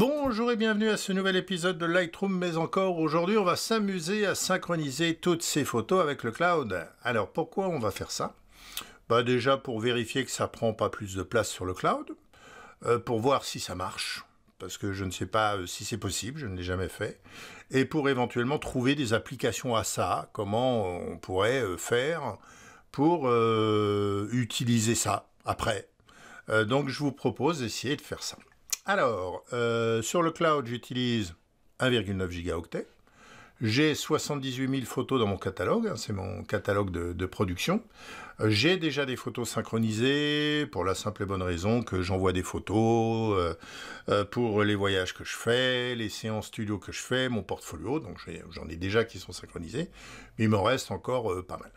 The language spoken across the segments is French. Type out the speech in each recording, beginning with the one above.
Bonjour et bienvenue à ce nouvel épisode de Lightroom, mais encore aujourd'hui on va s'amuser à synchroniser toutes ces photos avec le cloud. Alors pourquoi on va faire ça bah Déjà pour vérifier que ça prend pas plus de place sur le cloud, euh, pour voir si ça marche, parce que je ne sais pas euh, si c'est possible, je ne l'ai jamais fait, et pour éventuellement trouver des applications à ça, comment on pourrait euh, faire pour utiliser ça après. donc je vous propose d'essayer de faire ça. Alors, euh, sur le cloud, j'utilise 1,9 gigaoctets. J'ai 78 000 photos dans mon catalogue, hein, c'est mon catalogue de, production. Euh, j'ai déjà des photos synchronisées pour la simple et bonne raison que j'envoie des photos euh, pour les voyages que je fais, les séances studio que je fais, mon portfolio, donc j'en ai, déjà qui sont synchronisées, mais il m'en reste encore pas mal.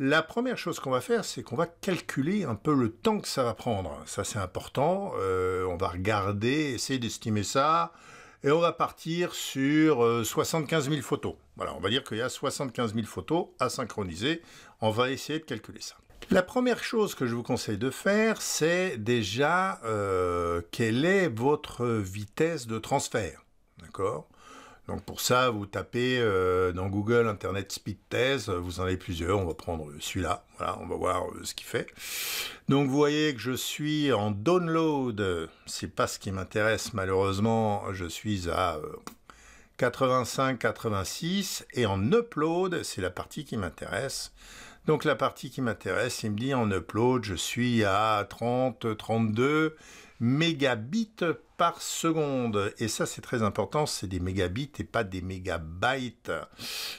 La première chose qu'on va faire, c'est qu'on va calculer un peu le temps que ça va prendre. Ça, c'est important. Euh, on va regarder, essayer d'estimer ça. Et on va partir sur 75 euh, 000 photos. Voilà, on va dire qu'il y a 75 000 photos à synchroniser. On va essayer de calculer ça. La première chose que je vous conseille de faire, c'est déjà euh, quelle est votre vitesse de transfert. D'accord donc pour ça, vous tapez euh, dans Google Internet Speed Test, vous en avez plusieurs, on va prendre celui-là, voilà, on va voir euh, ce qu'il fait. Donc vous voyez que je suis en download, c'est pas ce qui m'intéresse malheureusement, je suis à 85, euh, 86, et en upload, c'est la partie qui m'intéresse. Donc la partie qui m'intéresse, il me dit en upload, je suis à 30, 32, mégabits par seconde. Et ça, c'est très important, c'est des mégabits et pas des mégabytes.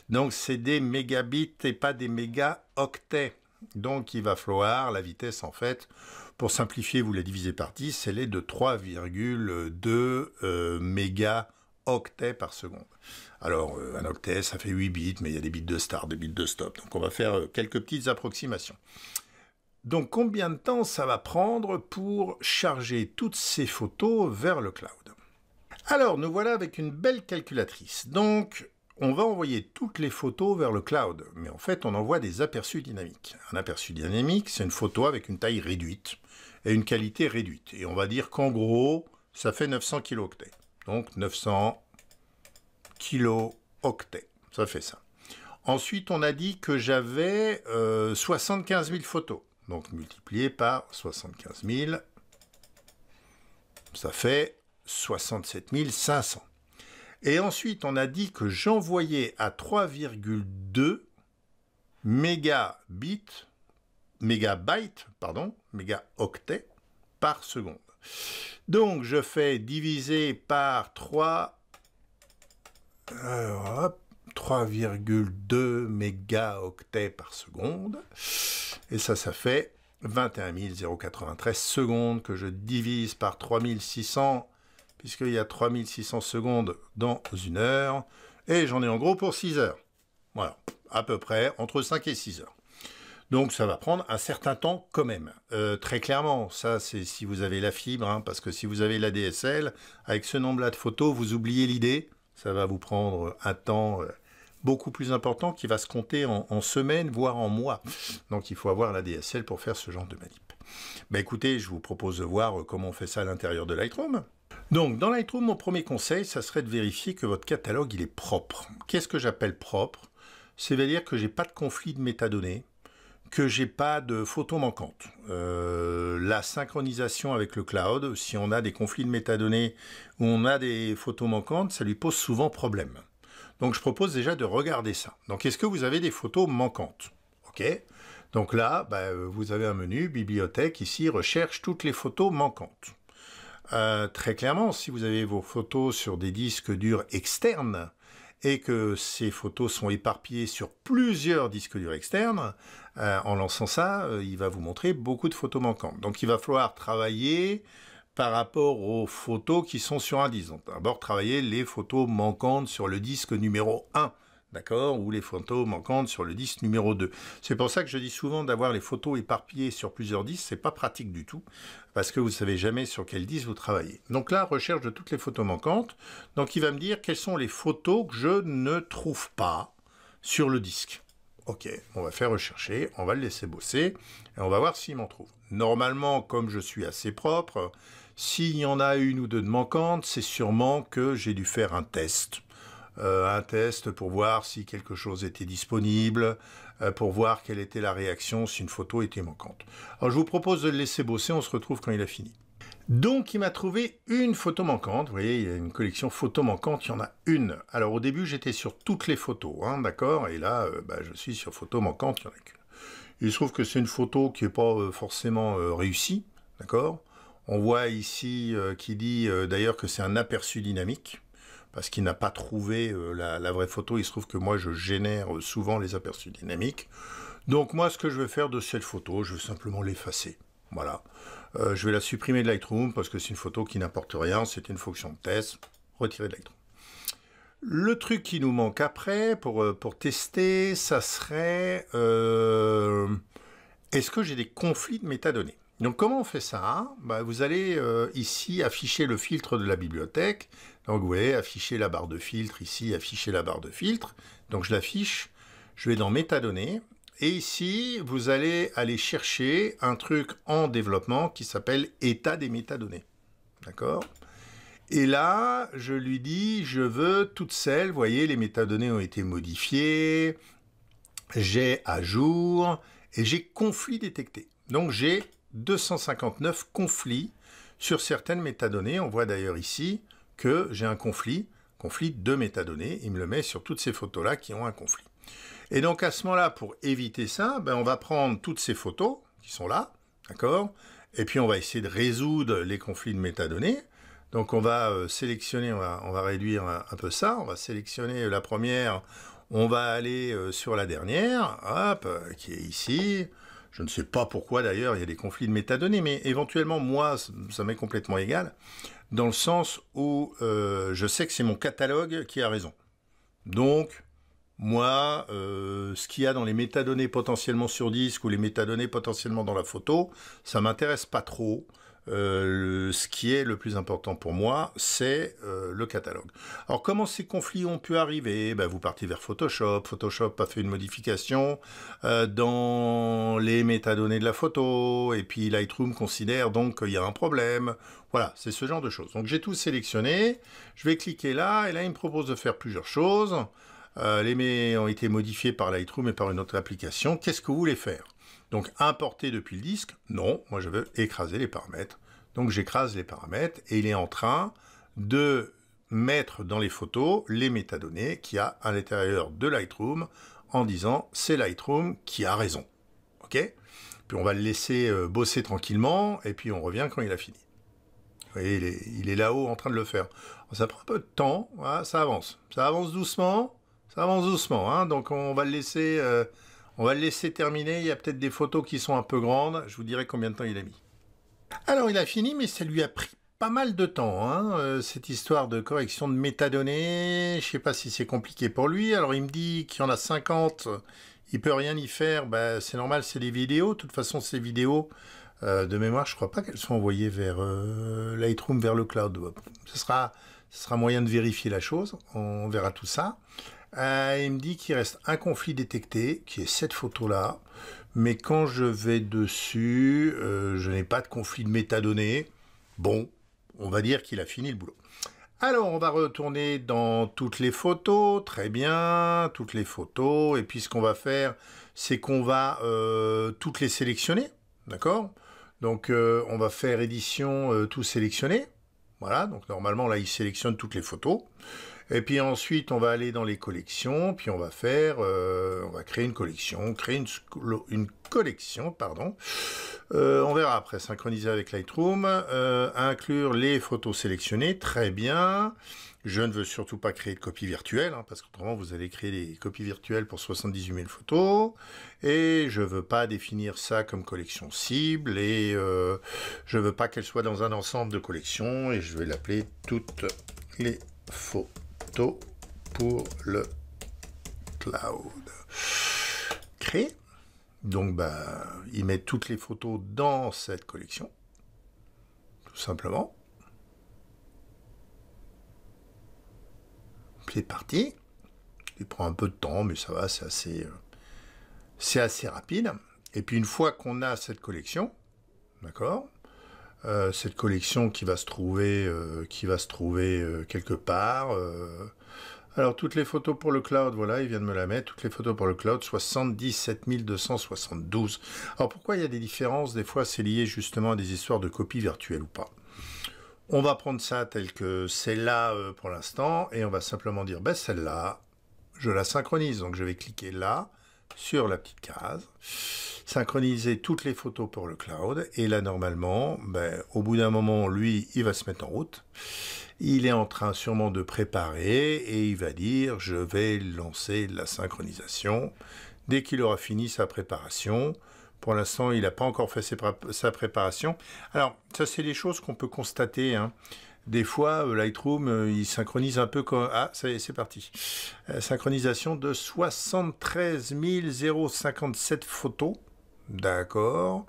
Donc, c'est des mégabits et pas des mégaoctets. Donc, il va falloir la vitesse, en fait, pour simplifier, vous la divisez par 10, c'est de 3,2 méga euh, mégaoctets par seconde. Alors, euh, un octet, ça fait 8 bits, mais il y a des bits de start, des bits de stop. Donc, on va faire euh, quelques petites approximations. Donc combien de temps ça va prendre pour charger toutes ces photos vers le cloud Alors nous voilà avec une belle calculatrice. Donc on va envoyer toutes les photos vers le cloud, mais en fait on envoie des aperçus dynamiques. Un aperçu dynamique, c'est une photo avec une taille réduite et une qualité réduite. Et on va dire qu'en gros, ça fait 900 kilooctets. Donc 900 kilooctets, ça fait ça. Ensuite, on a dit que j'avais 75 euh, 000 photos. Donc multiplié par 75 000, ça fait 67 500. Et ensuite, on a dit que j'envoyais à 3,2 mégabits, mégabytes, mégaoctets par seconde. Donc, je fais diviser par 3, euh, 3,2 mégaoctets par seconde. Et ça, ça fait 21 093 secondes que je divise par 3600, puisqu'il y a 3600 secondes dans une heure. Et j'en ai en gros pour 6 heures. Voilà, à peu près entre 5 et 6 heures. Donc ça va prendre un certain temps quand même. Euh, très clairement, ça c'est si vous avez la fibre, hein, parce que si vous avez la DSL, avec ce nombre-là de photos, vous oubliez l'idée. Ça va vous prendre un temps euh, beaucoup plus important qui va se compter en, semaines, voire en mois. Donc il faut avoir la DSL pour faire ce genre de manip. Bah écoutez, je vous propose de voir euh, comment on fait ça à l'intérieur de Lightroom. Donc dans Lightroom, mon premier conseil, ça serait de vérifier que votre catalogue il est propre. Qu'est-ce que j'appelle propre cest veut dire que j'ai pas de conflit de métadonnées, que j'ai pas de photos manquantes. Euh, la synchronisation avec le cloud, si on a des conflits de métadonnées ou on a des photos manquantes, ça lui pose souvent problème. Donc je propose déjà de regarder ça. Donc est-ce que vous avez des photos manquantes Ok Donc là, bah, vous avez un menu, bibliothèque, ici, recherche toutes les photos manquantes. Euh, très clairement, si vous avez vos photos sur des disques durs externes, et que ces photos sont éparpillées sur plusieurs disques durs externes, euh, en lançant ça, euh, il va vous montrer beaucoup de photos manquantes. Donc il va falloir travailler par rapport aux photos qui sont sur un disque. d'abord travailler les photos manquantes sur le disque numéro 1 d'accord, ou les photos manquantes sur le disque numéro 2. C'est pour ça que je dis souvent d'avoir les photos éparpillées sur plusieurs disques, c'est pas pratique du tout, parce que vous savez jamais sur quel disque vous travaillez. Donc là, recherche de toutes les photos manquantes, donc il va me dire quelles sont les photos que je ne trouve pas sur le disque. Ok, on va faire rechercher, on va le laisser bosser, et on va voir s'il m'en trouve. Normalement, comme je suis assez propre, s'il y en a une ou deux de manquantes, c'est sûrement que j'ai dû faire un test. Euh, un test pour voir si quelque chose était disponible, euh, pour voir quelle était la réaction si une photo était manquante. Alors je vous propose de le laisser bosser, on se retrouve quand il a fini. Donc il m'a trouvé une photo manquante, vous voyez, il y a une collection photo manquante, il y en a une. Alors au début j'étais sur toutes les photos, hein, d'accord, et là euh, bah, je suis sur photo manquante, il en a qu'une. Il se trouve que c'est une photo qui n'est pas forcément réussie, d'accord on voit ici qu'il euh, qui dit euh, d'ailleurs que c'est un aperçu dynamique, parce qu'il n'a pas trouvé euh, la, vraie photo. Il se trouve que moi, je génère souvent les aperçus dynamiques. Donc moi, ce que je vais faire de cette photo, je vais simplement l'effacer. Voilà. je vais la supprimer de Lightroom, parce que c'est une photo qui n'apporte rien. C'est une fonction de test. Retirer de Lightroom. Le truc qui nous manque après, pour, pour tester, ça serait... Est-ce que j'ai des conflits de métadonnées donc comment on fait ça bah, Vous allez euh, ici afficher le filtre de la bibliothèque. Donc vous voyez, afficher la barre de filtre ici, afficher la barre de filtre. Donc je l'affiche, je vais dans métadonnées. Et ici, vous allez aller chercher un truc en développement qui s'appelle état des métadonnées. D'accord et là, je lui dis, je veux toutes celles, vous voyez, les métadonnées ont été modifiées, j'ai à jour, et j'ai conflit détecté. Donc j'ai 259 conflits sur certaines métadonnées. On voit d'ailleurs ici que j'ai un conflit, conflit de métadonnées. Il me le met sur toutes ces photos-là qui ont un conflit. Et donc à ce moment-là, pour éviter ça, ben, on va prendre toutes ces photos qui sont là, d'accord Et puis on va essayer de résoudre les conflits de métadonnées. Donc on va euh, sélectionner, on va, réduire un, peu ça, on va sélectionner la première, on va aller euh, sur la dernière, hop, euh, qui est ici, je ne sais pas pourquoi d'ailleurs il y a des conflits de métadonnées, mais éventuellement moi, ça m'est complètement égal, dans le sens où euh, je sais que c'est mon catalogue qui a raison. Donc, moi, euh, ce qu'il y a dans les métadonnées potentiellement sur disque ou les métadonnées potentiellement dans la photo, ça m'intéresse pas trop. Euh, ce qui est le plus important pour moi, c'est euh, le catalogue. Alors comment ces conflits ont pu arriver ben, Vous partez vers Photoshop, Photoshop a fait une modification euh, dans les métadonnées de la photo, et puis Lightroom considère donc qu'il y a un problème. Voilà, c'est ce genre de choses. Donc j'ai tout sélectionné, je vais cliquer là, et là il me propose de faire plusieurs choses. les mets ont été modifiés par Lightroom et par une autre application. Qu'est-ce que vous voulez faire donc importer depuis le disque, non, moi je veux écraser les paramètres. Donc j'écrase les paramètres et il est en train de mettre dans les photos les métadonnées qu'il y a à l'intérieur de Lightroom en disant c'est Lightroom qui a raison. OK Puis on va le laisser euh, bosser tranquillement et puis on revient quand il a fini. Vous voyez, il est, là-haut en train de le faire. Ça prend un peu de temps, hein, ça avance. Ça avance doucement, ça avance doucement. Hein. donc on va le laisser... Euh, on va le laisser terminer. Il y a peut-être des photos qui sont un peu grandes. Je vous dirai combien de temps il a mis. Alors, il a fini, mais ça lui a pris pas mal de temps, hein, euh, cette histoire de correction de métadonnées. Je ne sais pas si c'est compliqué pour lui. Alors, il me dit qu'il y en a 50. Il peut rien y faire. Bah, c'est normal, c'est des vidéos. De toute façon, ces vidéos, euh, de mémoire, je ne crois pas qu'elles sont envoyées vers euh, Lightroom, vers le cloud. Ce sera, ce sera moyen de vérifier la chose. On verra tout ça. Euh, il me dit qu'il reste un conflit détecté, qui est cette photo-là. Mais quand je vais dessus, euh, je n'ai pas de conflit de métadonnées. Bon, on va dire qu'il a fini le boulot. Alors, on va retourner dans toutes les photos. Très bien, toutes les photos. Et puis, ce qu'on va faire, c'est qu'on va euh, toutes les sélectionner. D'accord Donc, on va faire édition tout sélectionner. Voilà, donc normalement, là, il sélectionne toutes les photos. Et puis ensuite, on va aller dans les collections, puis on va faire, euh, on va créer une collection, créer une, une collection, pardon. Euh, on verra après, synchroniser avec Lightroom, euh, inclure les photos sélectionnées, très bien. Je ne veux surtout pas créer de copie virtuelle, hein, parce qu'autrement vous allez créer des copies virtuelles pour 78 000 photos, et je ne veux pas définir ça comme collection cible, et je ne veux pas qu'elle soit dans un ensemble de collections, et je vais l'appeler toutes les photos pour le cloud. Créer. Donc, bah, il met toutes les photos dans cette collection, tout simplement. c'est parti. Il prend un peu de temps, mais ça va, c'est assez, euh, c'est assez rapide. Et puis une fois qu'on a cette collection, d'accord, euh, cette collection qui va se trouver, euh, qui va se trouver euh, quelque part. Alors, toutes les photos pour le cloud, voilà, il vient de me la mettre. Toutes les photos pour le cloud, 77 272. Alors, pourquoi il y a des différences Des fois, c'est lié justement à des histoires de copies virtuelles ou pas. On va prendre ça tel que c'est là pour l'instant et on va simplement dire, ben celle-là, je la synchronise. Donc, je vais cliquer là sur la petite case, synchroniser toutes les photos pour le cloud. Et là, normalement, ben, au bout d'un moment, lui, il va se mettre en route. Il est en train sûrement de préparer et il va dire, je vais lancer la synchronisation. Dès qu'il aura fini sa préparation, pour l'instant, il n'a pas encore fait sa préparation. Alors, ça, c'est les choses qu'on peut constater. Hein des fois, euh, Lightroom, euh, il synchronise un peu comme... Ah, ça c'est parti. Euh, synchronisation de 73 057 photos. D'accord.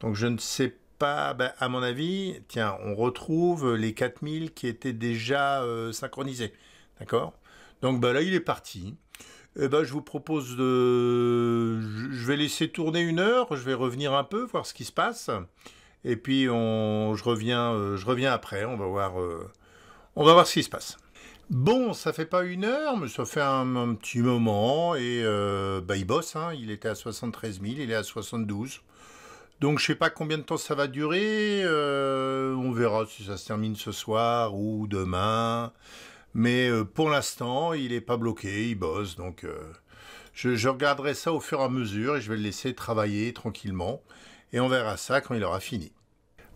Donc je ne sais pas, ben, à mon avis, tiens, on retrouve les 4000 qui étaient déjà synchronisés. D'accord Donc ben, là, il est parti. Eh ben, je vous propose de... Je vais laisser tourner une heure, je vais revenir un peu, voir ce qui se passe. Et puis on, je, reviens, euh, je reviens après, on va, voir, euh, on va voir ce qui se passe. Bon, ça fait pas une heure, mais ça fait un, petit moment. Et euh, bah, il bosse, hein. il était à 73 000, il est à 72. Donc je sais pas combien de temps ça va durer. on verra si ça se termine ce soir ou demain. Mais pour l'instant, il n'est pas bloqué, il bosse. Donc je regarderai ça au fur et à mesure et je vais le laisser travailler tranquillement et on verra ça quand il aura fini.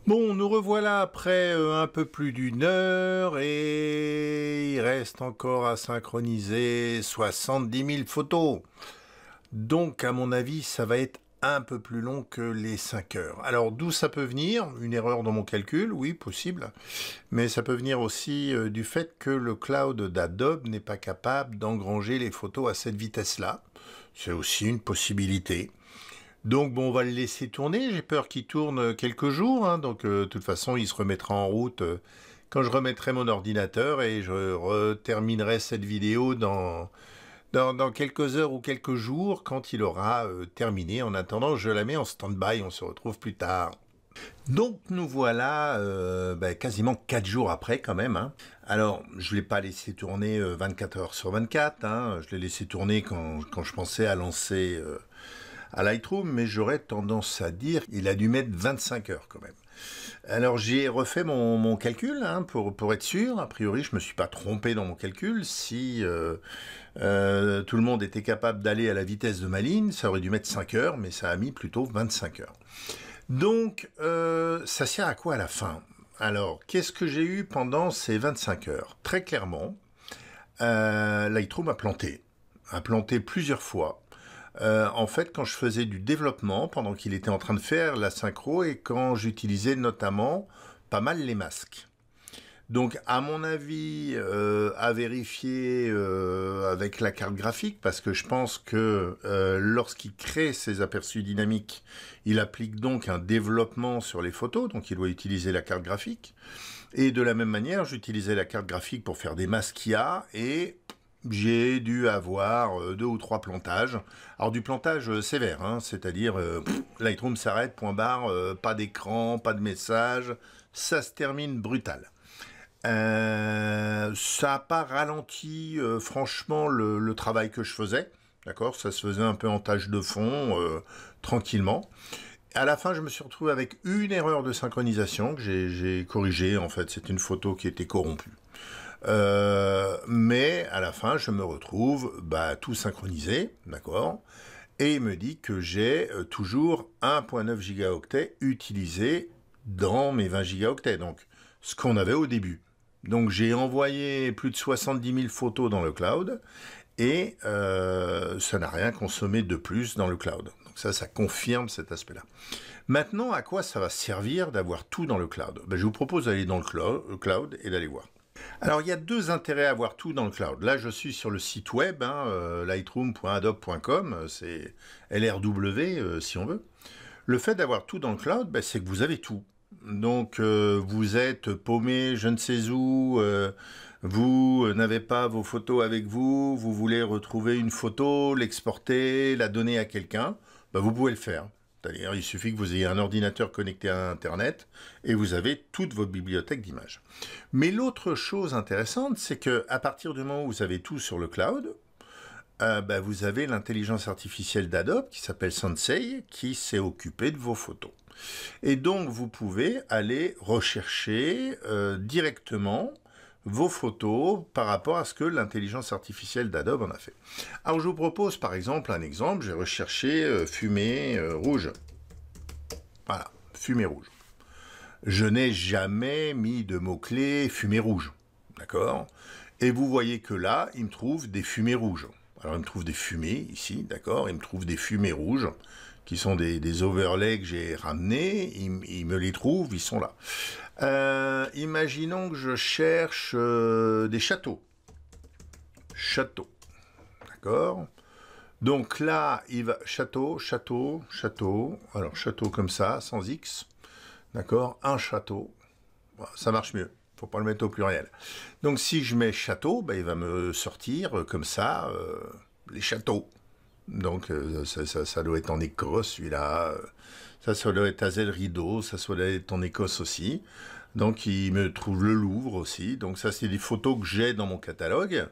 Bon, nous revoilà après euh, un peu plus d'une heure et il reste encore à synchroniser 70 000 photos. Donc, à mon avis, ça va être un peu plus long que les 5 heures. Alors d'où ça peut venir Une erreur dans mon calcul, oui, possible. Mais ça peut venir aussi euh, du fait que le cloud d'Adobe n'est pas capable d'engranger les photos à cette vitesse-là. C'est aussi une possibilité. Donc bon, on va le laisser tourner. J'ai peur qu'il tourne euh, quelques jours. Hein. Donc euh, de toute façon, il se remettra en route euh, quand je remettrai mon ordinateur et je terminerai cette vidéo dans, dans, quelques heures ou quelques jours quand il aura terminé. En attendant, je la mets en stand-by. On se retrouve plus tard. Donc nous voilà ben, quasiment 4 jours après quand même. Hein. Alors je ne l'ai pas laissé tourner 24 heures sur 24, hein. je l'ai laissé tourner quand, je pensais à lancer à Lightroom, mais j'aurais tendance à dire il a dû mettre 25 heures quand même. Alors j'ai refait mon, calcul hein, pour, être sûr. A priori, je ne me suis pas trompé dans mon calcul. Si euh, euh, tout le monde était capable d'aller à la vitesse de ma ligne, ça aurait dû mettre 5 heures, mais ça a mis plutôt 25 heures. Donc euh, ça sert à quoi à la fin Alors qu'est-ce que j'ai eu pendant ces 25 heures Très clairement, Lightroom a planté. A planté plusieurs fois euh, en fait, quand je faisais du développement, pendant qu'il était en train de faire la synchro, et quand j'utilisais notamment pas mal les masques. Donc, à mon avis, euh, à vérifier euh, avec la carte graphique, parce que je pense que lorsqu'il crée ses aperçus dynamiques, il applique donc un développement sur les photos, donc il doit utiliser la carte graphique. Et de la même manière, j'utilisais la carte graphique pour faire des masques et j'ai dû avoir euh, deux ou trois plantages. Alors du plantage euh, sévère, hein, c'est-à-dire euh, Lightroom s'arrête, point barre, pas d'écran, pas de message, ça se termine brutal. ça n'a pas ralenti franchement le, travail que je faisais, d'accord Ça se faisait un peu en tâche de fond, tranquillement. À la fin, je me suis retrouvé avec une erreur de synchronisation que j'ai corrigée. En fait, c'est une photo qui était corrompue. Euh, mais à la fin, je me retrouve bah, tout synchronisé, d'accord Et il me dit que j'ai euh, toujours 1.9 gigaoctets utilisés dans mes 20 gigaoctets, donc ce qu'on avait au début. Donc j'ai envoyé plus de 70 000 photos dans le cloud et euh, ça n'a rien consommé de plus dans le cloud. Donc ça, ça confirme cet aspect-là. Maintenant, à quoi ça va servir d'avoir tout dans le cloud ben, Je vous propose d'aller dans le cloud et d'aller voir. Alors il y a deux intérêts à avoir tout dans le cloud. Là je suis sur le site web, hein, euh, lightroom.adobe.com, euh, c'est LRW euh, si on veut. Le fait d'avoir tout dans le cloud, ben, c'est que vous avez tout. Donc vous êtes paumé je ne sais où, vous n'avez pas vos photos avec vous, vous voulez retrouver une photo, l'exporter, la donner à quelqu'un, ben, vous pouvez le faire cest il suffit que vous ayez un ordinateur connecté à Internet et vous avez toute votre bibliothèque d'images. Mais l'autre chose intéressante, c'est que à partir du moment où vous avez tout sur le cloud, euh, bah, vous avez l'intelligence artificielle d'Adobe qui s'appelle Sensei qui s'est occupée de vos photos. Et donc, vous pouvez aller rechercher euh, directement vos photos par rapport à ce que l'intelligence artificielle d'Adobe en a fait. Alors je vous propose par exemple un exemple, j'ai recherché euh, fumée euh, rouge. Voilà, fumée rouge. Je n'ai jamais mis de mot-clé fumée rouge. D'accord Et vous voyez que là, il me trouve des fumées rouges. Alors il me trouve des fumées ici, d'accord Il me trouve des fumées rouges qui sont des, overlays que j'ai ramenés, ils, me les trouvent, ils sont là. Euh, imaginons que je cherche euh, des châteaux. Château. D'accord Donc là, il va château, château, château. Alors château comme ça, sans X. D'accord Un château. Ça marche mieux faut pas le mettre au pluriel. Donc si je mets château, ben, il va me sortir euh, comme ça les châteaux. Donc, euh, ça, doit être en Écosse, celui-là. Ça, doit être à Rideau. Ça, doit être en Écosse aussi. Donc, il me trouve le Louvre aussi. Donc, ça, c'est des photos que j'ai dans mon catalogue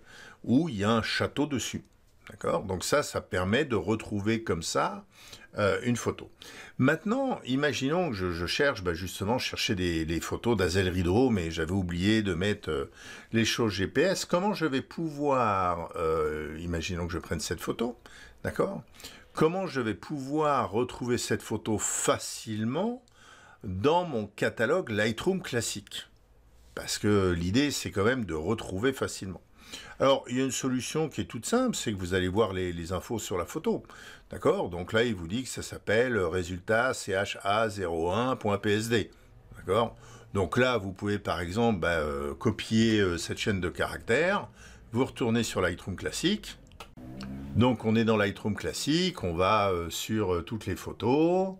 où il y a un château dessus. D'accord Donc, ça, ça permet de retrouver comme ça euh, une photo. Maintenant, imaginons que je, cherche, bah, justement, chercher des, photos d'Azel Rideau, mais j'avais oublié de mettre euh, les choses GPS. Comment je vais pouvoir, imaginons que je prenne cette photo, D'accord Comment je vais pouvoir retrouver cette photo facilement dans mon catalogue Lightroom classique Parce que l'idée, c'est quand même de retrouver facilement. Alors, il y a une solution qui est toute simple, c'est que vous allez voir les, infos sur la photo. D'accord Donc là, il vous dit que ça s'appelle résultat CHA01.psd. D'accord Donc là, vous pouvez par exemple bah, euh, copier euh, cette chaîne de caractères, vous retournez sur Lightroom classique, donc on est dans Lightroom classique, on va euh, sur euh, toutes les photos,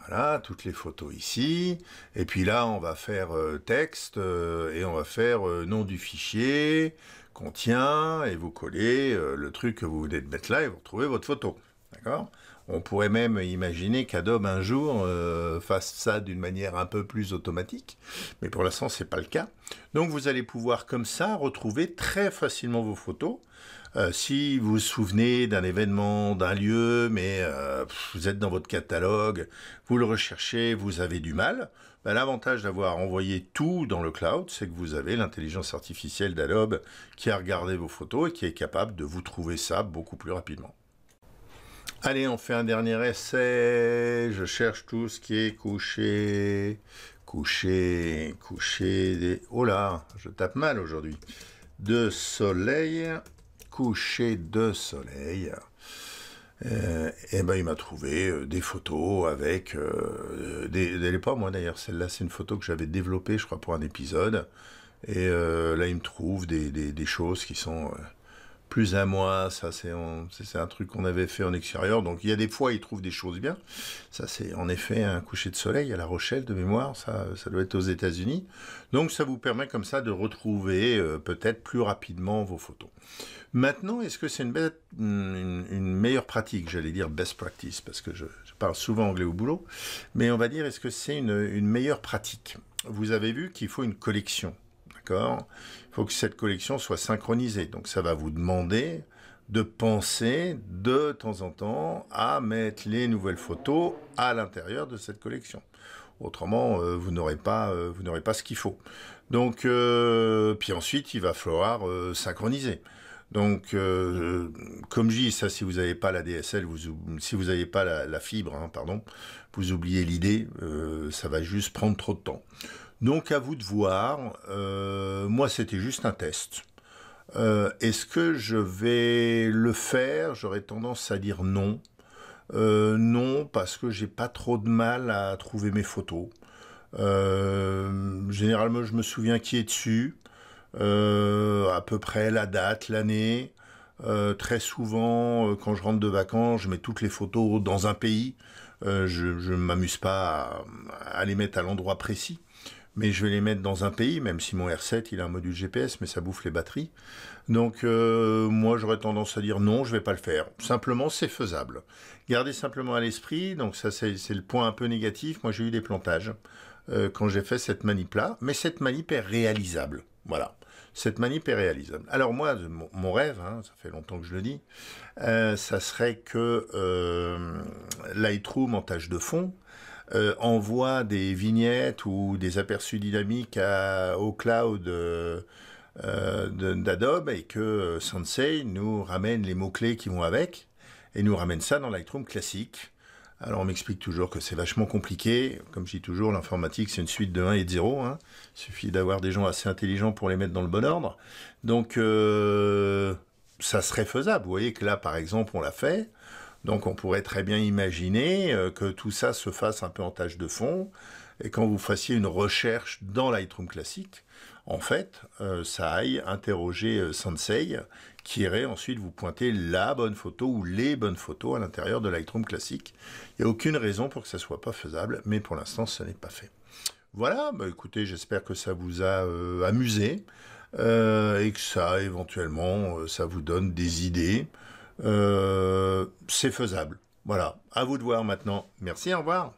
voilà, toutes les photos ici, et puis là on va faire euh, texte, et on va faire nom du fichier, contient, et vous collez le truc que vous venez de mettre là, et vous retrouvez votre photo, d'accord on pourrait même imaginer qu'Adobe un jour euh, fasse ça d'une manière un peu plus automatique, mais pour l'instant c'est pas le cas. Donc vous allez pouvoir comme ça retrouver très facilement vos photos. Euh, si vous vous souvenez d'un événement, d'un lieu, mais euh, vous êtes dans votre catalogue, vous le recherchez, vous avez du mal, ben, l'avantage d'avoir envoyé tout dans le cloud, c'est que vous avez l'intelligence artificielle d'Adobe qui a regardé vos photos et qui est capable de vous trouver ça beaucoup plus rapidement. Allez, on fait un dernier essai. Je cherche tout ce qui est couché. Couché, couché des... Oh là, je tape mal aujourd'hui. De soleil, couché de soleil. Euh, eh et ben il m'a trouvé euh, des photos avec euh, des, pas moi d'ailleurs celle-là c'est une photo que j'avais développée je crois pour un épisode et là il me trouve des choses qui sont plus à moi, ça c'est un truc qu'on avait fait en extérieur. Donc il y a des fois ils trouvent des choses bien. Ça c'est en effet un coucher de soleil à La Rochelle de mémoire, ça, ça doit être aux États-Unis. Donc ça vous permet comme ça de retrouver euh, peut-être plus rapidement vos photos. Maintenant, est-ce que c'est une, hmm, meilleure pratique, j'allais dire best practice, parce que je, parle souvent anglais au boulot, mais on va dire est-ce que c'est une meilleure pratique Vous avez vu qu'il faut une collection il faut que cette collection soit synchronisée. Donc ça va vous demander de penser de temps en temps à mettre les nouvelles photos à l'intérieur de cette collection. Autrement, euh, vous n'aurez pas, euh, pas ce qu'il faut. Donc, euh, puis ensuite, il va falloir synchroniser. Donc, comme je dis, ça, si vous n'avez pas la DSL, si vous n'avez pas la, fibre, hein, pardon, vous oubliez l'idée. ça va juste prendre trop de temps. Donc à vous de voir, euh, moi c'était juste un test. Euh, est-ce que je vais le faire J'aurais tendance à dire non. Euh, non, parce que j'ai pas trop de mal à trouver mes photos. généralement, je me souviens qui est dessus, à peu près la date, l'année. très souvent, quand je rentre de vacances, je mets toutes les photos dans un pays. je ne m'amuse pas à les mettre à l'endroit précis mais je vais les mettre dans un pays, même si mon R7 il a un module GPS, mais ça bouffe les batteries. Donc euh, moi j'aurais tendance à dire non, je ne vais pas le faire. Simplement c'est faisable. Gardez simplement à l'esprit, donc ça c'est le point un peu négatif, moi j'ai eu des plantages euh, quand j'ai fait cette manip là, mais cette manip est réalisable. Voilà. Cette manip est réalisable. Alors moi, mon rêve, hein, ça fait longtemps que je le dis, euh, ça serait que Lightroom en tâche de fond euh, envoie des vignettes ou des aperçus dynamiques au cloud euh, euh, d'Adobe et que Sensei nous ramène les mots-clés qui vont avec et nous ramène ça dans Lightroom classique. Alors on m'explique toujours que c'est vachement compliqué. Comme je dis toujours, l'informatique c'est une suite de 1 et de 0. Hein. Il suffit d'avoir des gens assez intelligents pour les mettre dans le bon ordre. Donc ça serait faisable. Vous voyez que là par exemple on l'a fait. Donc on pourrait très bien imaginer euh, que tout ça se fasse un peu en tâche de fond, et quand vous fassiez une recherche dans Lightroom classique, en fait, euh, ça aille interroger euh, Sensei, qui irait ensuite vous pointer la bonne photo ou les bonnes photos à l'intérieur de Lightroom classique. Il n'y a aucune raison pour que ça ne soit pas faisable, mais pour l'instant, ce n'est pas fait. Voilà, bah écoutez, j'espère que ça vous a amusé et que ça, éventuellement, ça vous donne des idées euh, c'est faisable. Voilà, à vous de voir maintenant. Merci, au revoir.